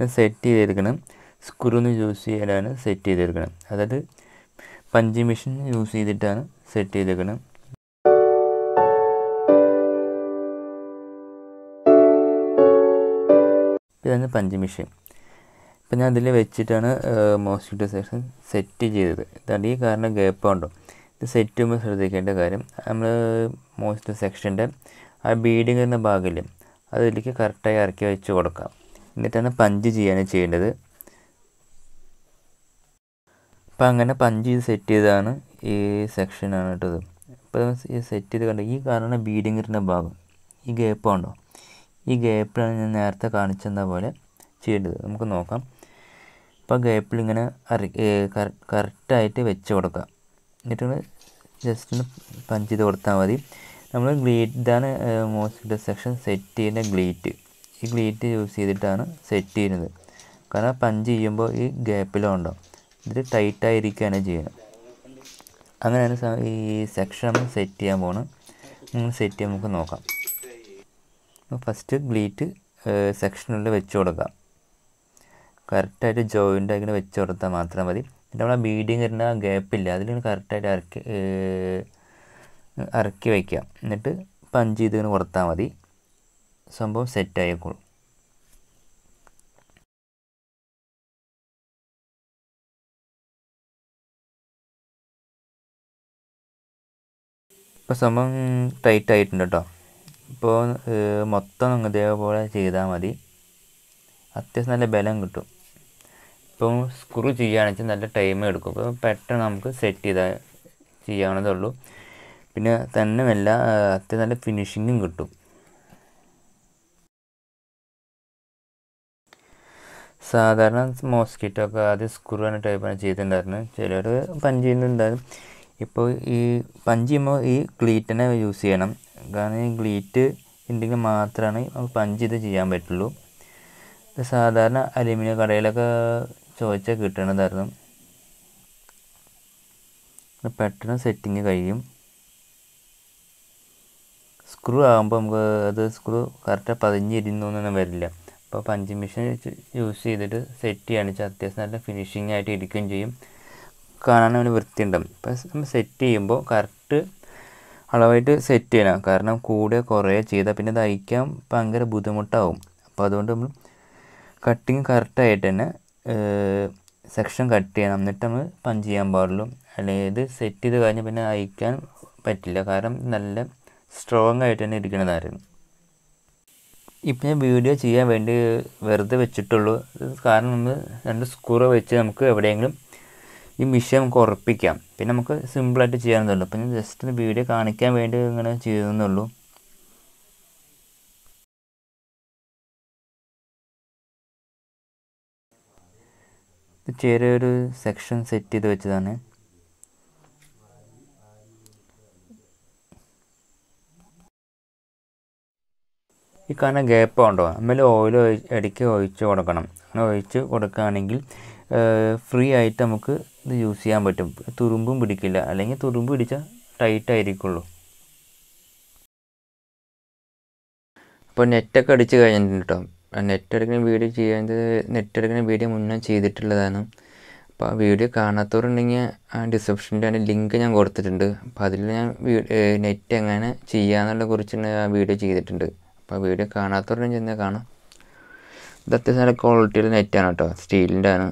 ഇത് സെറ്റ് ചെയ്തെടുക്കണം സ്ക്രൂന്ന് യൂസ് ചെയ്യാനാണ് സെറ്റ് ചെയ്തെടുക്കണം അതായത് പഞ്ച് മെഷീൻ യൂസ് ചെയ്തിട്ടാണ് സെറ്റ് ചെയ്തെടുക്കണം ഇതാണ് പഞ്ച് മെഷീൻ ഇപ്പം ഞാൻ അതിൽ വെച്ചിട്ടാണ് മോസ്കിറ്റോ സെക്ഷൻ സെറ്റ് ചെയ്തത് ഇതാണ് ഈ കാരണം ഗ്യാപ്പ് ഉണ്ടോ ഇത് സെറ്റ് ചെയ്യുമ്പോൾ ശ്രദ്ധിക്കേണ്ട കാര്യം നമ്മൾ മോസ്കിറ്റോ സെക്ഷൻ്റെ ആ ബീഡിങ് എന്ന ഭാഗമില്ലേ അതിലേക്ക് കറക്റ്റായി ഇറക്കി വെച്ച് കൊടുക്കാം എന്നിട്ടാണ് പഞ്ച് ചെയ്യാണ് ചെയ്യേണ്ടത് അപ്പം അങ്ങനെ പഞ്ച് ചെയ്ത് സെറ്റ് ചെയ്താണ് ഈ സെക്ഷനാണ് കേട്ടത് അപ്പോൾ സെറ്റ് ചെയ്ത് കണ്ടു ഈ കാരണം ബീഡിങ് വരുന്ന ഭാഗം ഈ ഗ്യാപ്പ് ഉണ്ടോ ഈ ഗ്യാപ്പിലാണ് ഞാൻ നേരത്തെ കാണിച്ചെന്ന പോലെ ചെയ്യേണ്ടത് നമുക്ക് നോക്കാം അപ്പോൾ ഗ്യാപ്പിൽ ഇങ്ങനെ അറി കറക്റ്റായിട്ട് വെച്ച് കൊടുക്കുക എന്നിട്ട് ജസ്റ്റ് ഒന്ന് പഞ്ച് ചെയ്ത് കൊടുത്താൽ മതി നമ്മൾ ഗ്ലീറ്റ് ഇതാണ് മോസ്റ്റ് സെക്ഷൻ സെറ്റ് ചെയ്യുന്ന ഗ്ലീറ്റ് ഈ ഗ്ലീറ്റ് യൂസ് ചെയ്തിട്ടാണ് സെറ്റ് ചെയ്യുന്നത് കാരണം പഞ്ച് ചെയ്യുമ്പോൾ ഈ ഗ്യാപ്പിലോ ഉണ്ടാവും ഇത് ടൈറ്റായിരിക്കുകയാണ് ചെയ്യുന്നത് അങ്ങനെയാണ് ഈ സെക്ഷൻ നമ്മൾ സെറ്റ് ചെയ്യാൻ പോകണം സെറ്റ് ചെയ്യാൻ നമുക്ക് നോക്കാം ഫസ്റ്റ് ഗ്ലീറ്റ് സെക്ഷനുള്ളിൽ വെച്ച് കൊടുക്കാം കറക്റ്റായിട്ട് ജോയിൻ്റ് ഇങ്ങനെ വെച്ച് കൊടുത്താൽ മാത്രം മതി എന്നിട്ട് നമ്മൾ ബീഡിങ് വരുന്ന ആ ഗ്യാപ്പില്ല അതിലിങ്ങനെ കറക്റ്റായിട്ട് ഇറക്കി ഇറക്കി വയ്ക്കാം എന്നിട്ട് പഞ്ച് ചെയ്ത് ഇങ്ങനെ കൊടുത്താൽ മതി സംഭവം സെറ്റായേക്കോളും ഇപ്പോൾ സംഭവം ടൈറ്റ് ആയിട്ടുണ്ട് കേട്ടോ ഇപ്പോൾ മൊത്തം നിങ്ങൾ ഇതേപോലെ ചെയ്താൽ മതി അത്യാവശ്യം നല്ല ബലം കിട്ടും ഇപ്പോൾ സ്ക്രൂ ചെയ്യുകയാണെന്ന് വെച്ചാൽ നല്ല ടൈം എടുക്കും അപ്പോൾ പെട്ടെന്ന് നമുക്ക് സെറ്റ് ചെയ്താൽ ചെയ്യാവുന്നതേ ഉള്ളൂ പിന്നെ തന്നെ നല്ല അത്യാവശ്യം നല്ല ഫിനിഷിങ്ങും കിട്ടും സാധാരണ മോസ്കിറ്റോ ഒക്കെ ആദ്യം സ്ക്രൂ ആണ് ടൈപ്പാണ് ചെയ്തിട്ടുണ്ടായിരുന്നത് ചിലർ പഞ്ച് ചെയ്യുന്നുണ്ടായിരുന്നു ഇപ്പോൾ ഈ പഞ്ച് ചെയ്യുമ്പോൾ ഈ ഗ്ലീറ്റിനെ യൂസ് ചെയ്യണം കാരണം ഈ ഗ്ലീറ്റ് ഉണ്ടെങ്കിൽ മാത്രമാണ് നമുക്ക് പഞ്ച് ചെയ്ത് ചെയ്യാൻ പറ്റുള്ളൂ ഇത് സാധാരണ അലുമിനിയം കടയിലൊക്കെ ചോദിച്ചാൽ കിട്ടണതായിരുന്നു പെട്ടെന്ന് സെറ്റിങ് കഴിയും സ്ക്രൂ ആകുമ്പോൾ നമുക്ക് അത് സ്ക്രൂ കറക്റ്റായി പതിഞ്ഞിരുന്നു എന്നൊന്നും വരില്ല അപ്പോൾ പഞ്ചിങ് മെഷീൻ യൂസ് ചെയ്തിട്ട് സെറ്റ് ചെയ്യുകയാണ് വെച്ചാൽ അത്യാവശ്യം നല്ല ഫിനിഷിംഗ് ആയിട്ട് ഇരിക്കുകയും ചെയ്യും കാണാൻ ഒരു വൃത്തിയുണ്ടാവും അപ്പോൾ നമ്മൾ സെറ്റ് ചെയ്യുമ്പോൾ കറക്റ്റ് അളവായിട്ട് സെറ്റ് ചെയ്യണം കാരണം കൂടെ കുറേ ചെയ്താൽ പിന്നെ തയ്ക്കാൻ ഭയങ്കര ബുദ്ധിമുട്ടാവും അപ്പോൾ അതുകൊണ്ട് നമ്മൾ കട്ടിങ് കറക്റ്റായിട്ട് തന്നെ സെക്ഷൻ കട്ട് ചെയ്യണം എന്നിട്ട് നമ്മൾ പഞ്ച് ചെയ്യാൻ പാടുള്ളൂ അല്ലെങ്കിൽ ഇത് സെറ്റ് ചെയ്ത് കഴിഞ്ഞാൽ പിന്നെ അയക്കാൻ പറ്റില്ല കാരണം നല്ല സ്ട്രോങ് ആയിട്ട് തന്നെ ഇരിക്കുന്നതായിരുന്നു ഇപ്പം ഞാൻ വീഡിയോ ചെയ്യാൻ വേണ്ടി വെറുതെ വെച്ചിട്ടുള്ളൂ കാരണം നമ്മൾ രണ്ട് സ്ക്രൂ വെച്ച് നമുക്ക് എവിടെയെങ്കിലും ഈ മിഷൻ നമുക്ക് ഉറപ്പിക്കാം പിന്നെ നമുക്ക് സിമ്പിളായിട്ട് ചെയ്യാവുന്നതുള്ളൂ അപ്പം ഞാൻ ജസ്റ്റ് ഒന്ന് വീഡിയോ കാണിക്കാൻ വേണ്ടി ഇങ്ങനെ ചെയ്യുന്നുള്ളൂ ചെറിയൊരു സെക്ഷൻ സെറ്റ് ചെയ്ത് വെച്ചതാണ് ഈ കാരണം ഗ്യാപ്പ് ഉണ്ടോ നമ്മൾ ഓയിൽ ഇടയ്ക്ക് ഒഴിച്ച് കൊടുക്കണം അങ്ങനെ ഒഴിച്ച് കൊടുക്കുകയാണെങ്കിൽ ഫ്രീ ആയിട്ട് നമുക്ക് ഇത് യൂസ് ചെയ്യാൻ പറ്റും തുരുമ്പും പിടിക്കില്ല അല്ലെങ്കിൽ തുരുമ്പ് പിടിച്ചാൽ ടൈറ്റ് ആയിരിക്കുള്ളൂ അപ്പോൾ നെറ്റൊക്കെ അടിച്ച് കഴിഞ്ഞിട്ടുണ്ട് കേട്ടോ നെറ്റ് എടുക്കുന്ന വീഡിയോ ചെയ്യാൻ നെറ്റ് എടുക്കുന്ന വീഡിയോ മുന്നേ ചെയ്തിട്ടുള്ളതാണ് അപ്പോൾ ആ വീഡിയോ കാണാത്തവരുണ്ടെങ്കിൽ ആ ഡിസ്ക്രിപ്ഷനിൽ അതിൻ്റെ ലിങ്ക് ഞാൻ കൊടുത്തിട്ടുണ്ട് അപ്പോൾ അതിൽ ഞാൻ നെറ്റ് എങ്ങനെ ചെയ്യാന്നുള്ള കുറിച്ചുള്ള ആ വീഡിയോ ചെയ്തിട്ടുണ്ട് അപ്പോൾ വീഡിയോ കാണാത്തവരും ചെന്ന് കാണാം ഇതത്യാവശ്യം നല്ല ക്വാളിറ്റിയുള്ള നെറ്റാണ് കേട്ടോ സ്റ്റീലിൻ്റെ ആണ്